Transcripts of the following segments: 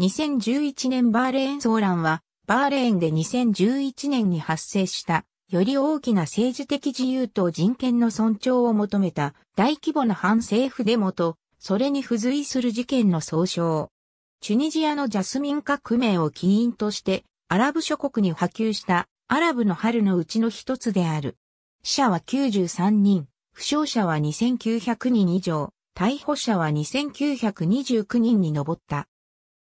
2011年バーレーン騒乱は、バーレーンで2011年に発生した、より大きな政治的自由と人権の尊重を求めた大規模な反政府デモと、それに付随する事件の総称。チュニジアのジャスミン革命を起因として、アラブ諸国に波及したアラブの春のうちの一つである。死者は93人、負傷者は2900人以上、逮捕者は2929人に上った。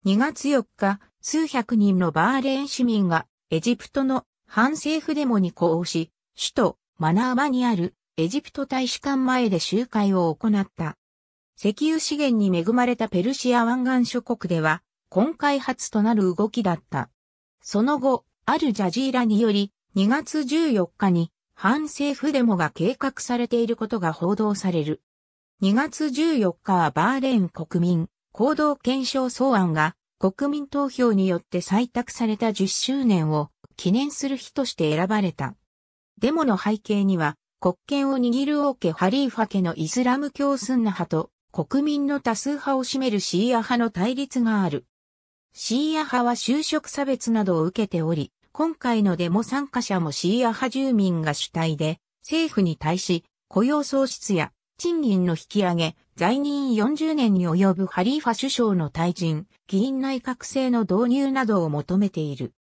2月4日、数百人のバーレーン市民がエジプトの反政府デモに呼応し、首都マナーバにあるエジプト大使館前で集会を行った。石油資源に恵まれたペルシア湾岸諸国では、今回初となる動きだった。その後、あるジャジーラにより、2月14日に反政府デモが計画されていることが報道される。2月14日はバーレーン国民行動検証草案が国民投票によって採択された10周年を記念する日として選ばれた。デモの背景には、国権を握る王家ハリーファ家のイスラム教スンナ派と国民の多数派を占めるシーア派の対立がある。シーア派は就職差別などを受けており、今回のデモ参加者もシーア派住民が主体で、政府に対し、雇用創出や賃金の引き上げ、在任40年に及ぶハリーファ首相の退陣、議員内閣制の導入などを求めている。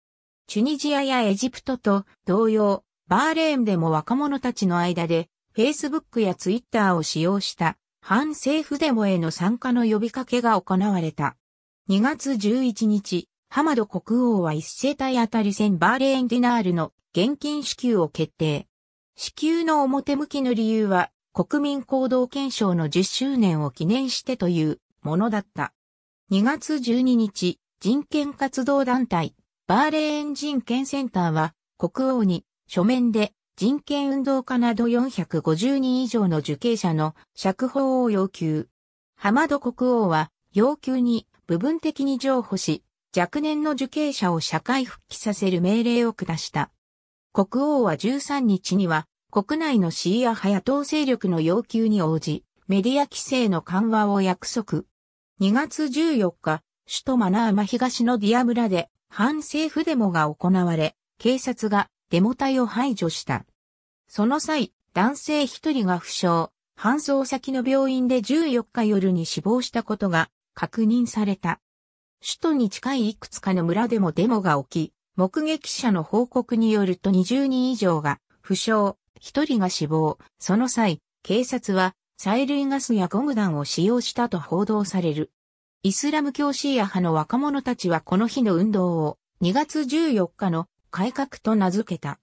チュニジアやエジプトと同様、バーレーンでも若者たちの間で、Facebook や Twitter を使用した反政府デモへの参加の呼びかけが行われた。2月11日、ハマド国王は1世帯あたり1000バーレーンディナールの現金支給を決定。支給の表向きの理由は国民行動憲章の10周年を記念してというものだった。2月12日、人権活動団体、バーレーン人権センターは、国王に書面で人権運動家など450人以上の受刑者の釈放を要求。ハマド国王は要求に部分的に譲歩し、若年の受刑者を社会復帰させる命令を下した。国王は13日には国内のシーア派野党勢力の要求に応じ、メディア規制の緩和を約束。2月14日、首都マナーマ東のディア村で反政府デモが行われ、警察がデモ隊を排除した。その際、男性一人が負傷、搬送先の病院で14日夜に死亡したことが確認された。首都に近いいくつかの村でもデモが起き、目撃者の報告によると20人以上が負傷、1人が死亡、その際、警察は催涙ガスやゴム弾を使用したと報道される。イスラム教シーア派の若者たちはこの日の運動を2月14日の改革と名付けた。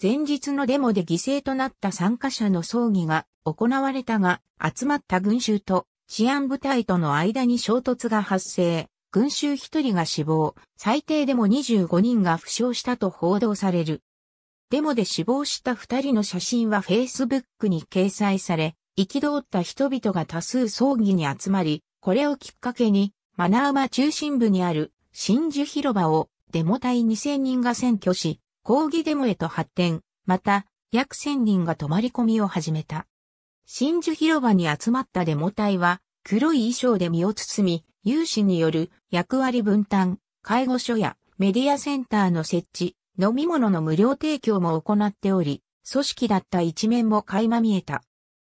前日のデモで犠牲となった参加者の葬儀が行われたが、集まった群衆と治安部隊との間に衝突が発生。群衆1人が死亡、最低でも25人が負傷したと報道される。デモで死亡した二人の写真は Facebook に掲載され、行き通った人々が多数葬儀に集まり、これをきっかけに、マナウマ中心部にある真珠広場をデモ隊2000人が占拠し、抗議デモへと発展、また、約1000人が泊まり込みを始めた。真珠広場に集まったデモ隊は、黒い衣装で身を包み、有志による役割分担、介護所やメディアセンターの設置、飲み物の無料提供も行っており、組織だった一面も垣間見えた。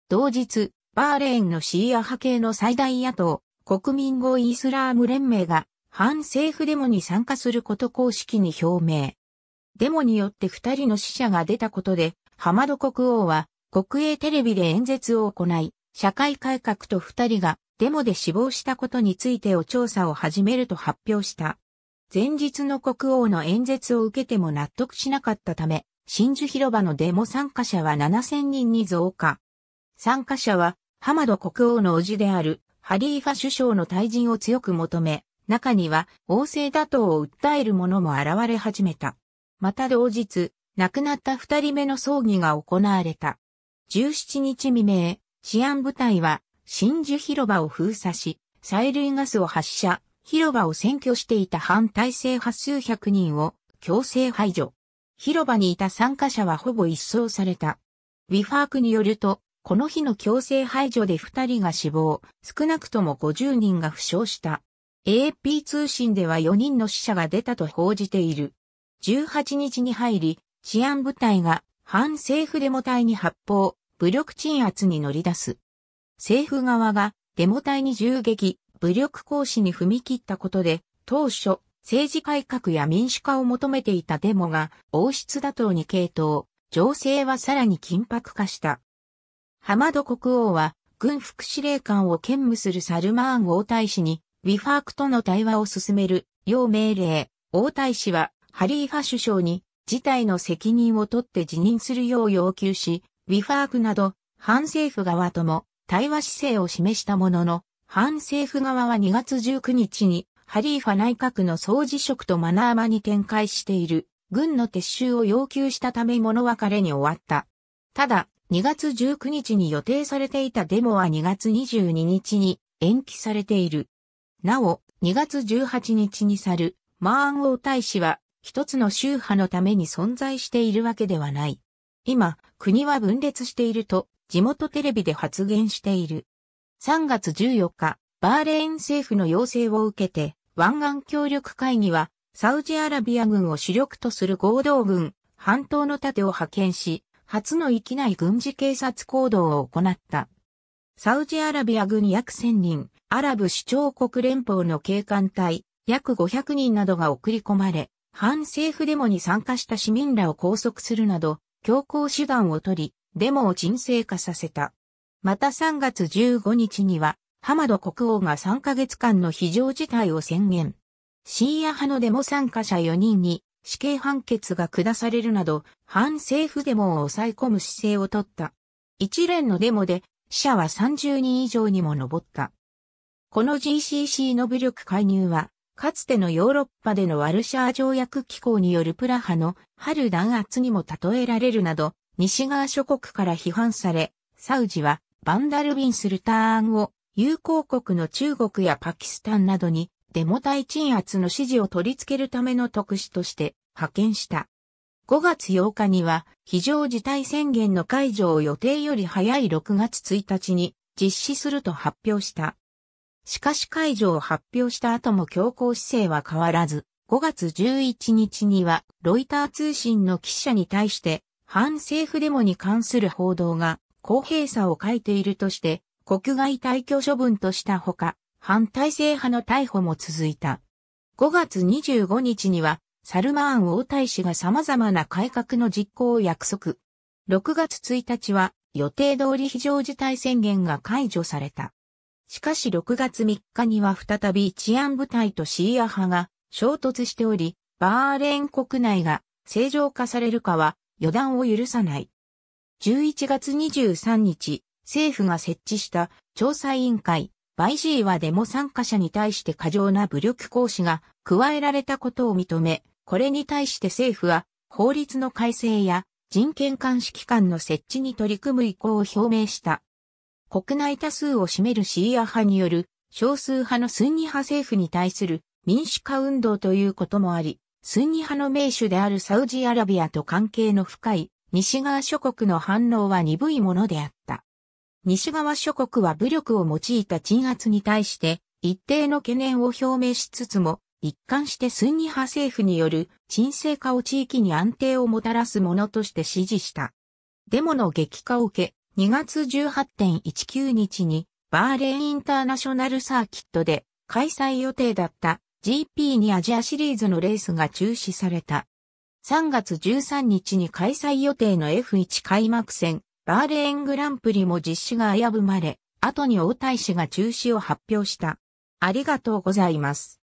同日、バーレーンのシーア派系の最大野党、国民合イスラーム連盟が、反政府デモに参加すること公式に表明。デモによって二人の死者が出たことで、ハマド国王は国営テレビで演説を行い、社会改革と二人がデモで死亡したことについてを調査を始めると発表した。前日の国王の演説を受けても納得しなかったため、真珠広場のデモ参加者は7000人に増加。参加者は、ハマド国王の叔父である、ハリーファ首相の退陣を強く求め、中には、王政打倒を訴える者も現れ始めた。また同日、亡くなった二人目の葬儀が行われた。17日未明、治安部隊は、真珠広場を封鎖し、催涙ガスを発射、広場を占拠していた反体制派数百人を強制排除。広場にいた参加者はほぼ一掃された。ウィファークによると、この日の強制排除で2人が死亡、少なくとも50人が負傷した。a p 通信では4人の死者が出たと報じている。18日に入り、治安部隊が反政府デモ隊に発砲、武力鎮圧に乗り出す。政府側がデモ隊に銃撃、武力行使に踏み切ったことで、当初、政治改革や民主化を求めていたデモが王室打倒に傾倒、情勢はさらに緊迫化した。ハマド国王は軍副司令官を兼務するサルマーン王太子にウィファークとの対話を進める要命令、王太子はハリーファ首相に事態の責任を取って辞任するよう要求し、ウィファークなど反政府側とも対話姿勢を示したものの、反政府側は2月19日に、ハリーファ内閣の総辞職とマナーマに展開している、軍の撤収を要求したため物別れに終わった。ただ、2月19日に予定されていたデモは2月22日に延期されている。なお、2月18日に去るマーン王大使は一つの宗派のために存在しているわけではない。今、国は分裂していると地元テレビで発言している。3月14日、バーレーン政府の要請を受けて、湾岸協力会議は、サウジアラビア軍を主力とする合同軍、半島の盾を派遣し、初の域内軍事警察行動を行った。サウジアラビア軍約1000人、アラブ首長国連邦の警官隊、約500人などが送り込まれ、反政府デモに参加した市民らを拘束するなど、強硬手段を取り、デモを沈静化させた。また3月15日には、ハマド国王が3ヶ月間の非常事態を宣言。シーア派のデモ参加者4人に死刑判決が下されるなど、反政府デモを抑え込む姿勢をとった。一連のデモで死者は30人以上にも上った。この GCC の武力介入は、かつてのヨーロッパでのワルシャー条約機構によるプラハの春弾圧にも例えられるなど、西側諸国から批判され、サウジはバンダルビンスルターンを友好国の中国やパキスタンなどにデモ隊鎮圧の指示を取り付けるための特使として派遣した。5月8日には非常事態宣言の解除を予定より早い6月1日に実施すると発表した。しかし解除を発表した後も強硬姿勢は変わらず、5月11日にはロイター通信の記者に対して反政府デモに関する報道が公平さを欠いているとして、国外退去処分としたほか、反体制派の逮捕も続いた。5月25日には、サルマーン王太子が様々な改革の実行を約束。6月1日は予定通り非常事態宣言が解除された。しかし6月3日には再び治安部隊とシーア派が衝突しており、バーレーン国内が正常化されるかは予断を許さない。11月23日、政府が設置した調査委員会、バイジーはデモ参加者に対して過剰な武力行使が加えられたことを認め、これに対して政府は法律の改正や人権監視機関の設置に取り組む意向を表明した。国内多数を占めるシーア派による少数派のスンニ派政府に対する民主化運動ということもあり、スンニ派の名手であるサウジアラビアと関係の深い西側諸国の反応は鈍いものであった。西側諸国は武力を用いた鎮圧に対して一定の懸念を表明しつつも、一貫してスンニ派政府による沈静化を地域に安定をもたらすものとして支持した。デモの激化を受け、2月18.19日にバーレーンインターナショナルサーキットで開催予定だった GP にアジアシリーズのレースが中止された。3月13日に開催予定の F1 開幕戦、バーレーングランプリも実施が危ぶまれ、後に大太子が中止を発表した。ありがとうございます。